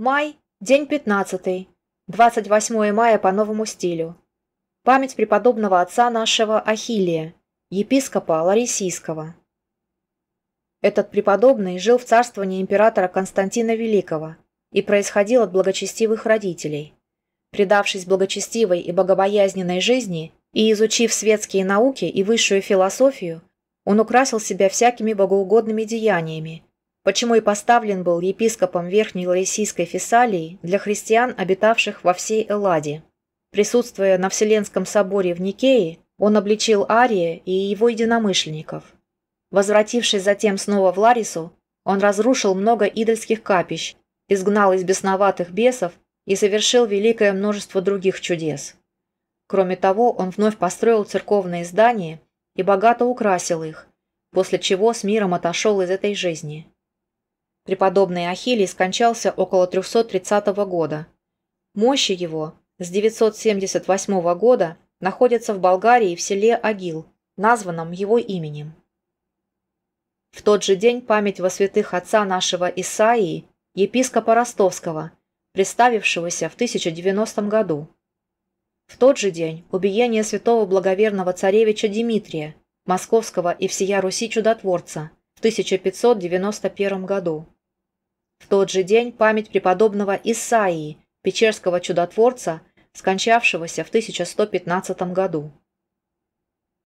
Май, день 15, 28 мая по новому стилю. Память преподобного отца нашего Ахилия, епископа Ларисийского. Этот преподобный жил в царствовании императора Константина Великого и происходил от благочестивых родителей. Предавшись благочестивой и богобоязненной жизни и изучив светские науки и высшую философию, он украсил себя всякими богоугодными деяниями – почему и поставлен был епископом Верхней Лаисийской Фессалии для христиан, обитавших во всей Элладе. Присутствуя на Вселенском соборе в Никее, он обличил Ария и его единомышленников. Возвратившись затем снова в Ларису, он разрушил много идольских капищ, изгнал из бесноватых бесов и совершил великое множество других чудес. Кроме того, он вновь построил церковные здания и богато украсил их, после чего с миром отошел из этой жизни. Преподобный Ахилий скончался около 330 года. Мощи его с 978 года находятся в Болгарии в селе Агил, названном его именем. В тот же день память во святых отца нашего Исаии, епископа Ростовского, представившегося в 1090 году. В тот же день убиение святого благоверного царевича Дмитрия, московского и всея Руси чудотворца, в 1591 году. В тот же день память преподобного Исаии, печерского чудотворца, скончавшегося в 1115 году.